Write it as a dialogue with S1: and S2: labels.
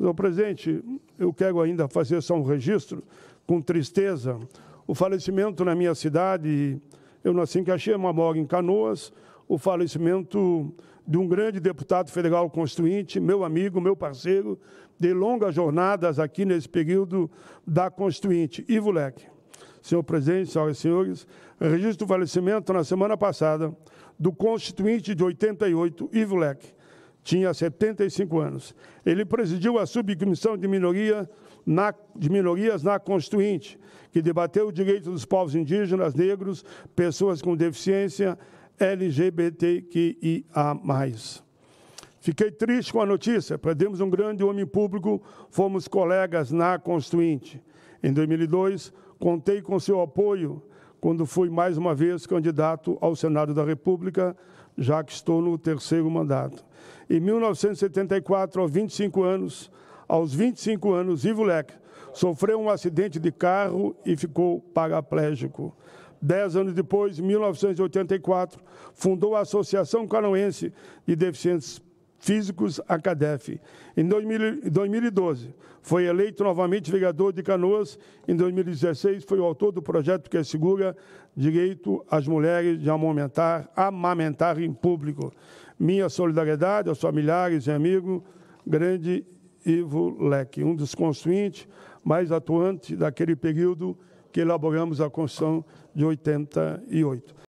S1: Senhor presidente, eu quero ainda fazer só um registro, com tristeza, o falecimento na minha cidade, eu nasci em Caxias, mas moro em Canoas, o falecimento de um grande deputado federal constituinte, meu amigo, meu parceiro, de longas jornadas aqui nesse período da constituinte, Ivo Leque. Senhor presidente, senhoras e senhores, registro o falecimento na semana passada do constituinte de 88, Ivo Leque tinha 75 anos. Ele presidiu a subcomissão de, minoria na, de minorias na Constituinte, que debateu o direito dos povos indígenas, negros, pessoas com deficiência, LGBTQIA+. Fiquei triste com a notícia, perdemos um grande homem público, fomos colegas na Constituinte. Em 2002, contei com seu apoio quando fui mais uma vez candidato ao Senado da República, já que estou no terceiro mandato. Em 1974, aos 25 anos, aos 25 anos, Ivo Leque sofreu um acidente de carro e ficou paraplégico. Dez anos depois, em 1984, fundou a Associação Canoense de Deficientes Físicos Cadef. Em 2012, foi eleito novamente vereador de Canoas. Em 2016, foi o autor do projeto que assegura direito às mulheres de amamentar, amamentar em público. Minha solidariedade aos familiares e amigos, grande Ivo Leque, um dos construintes mais atuantes daquele período que elaboramos a Constituição de 88.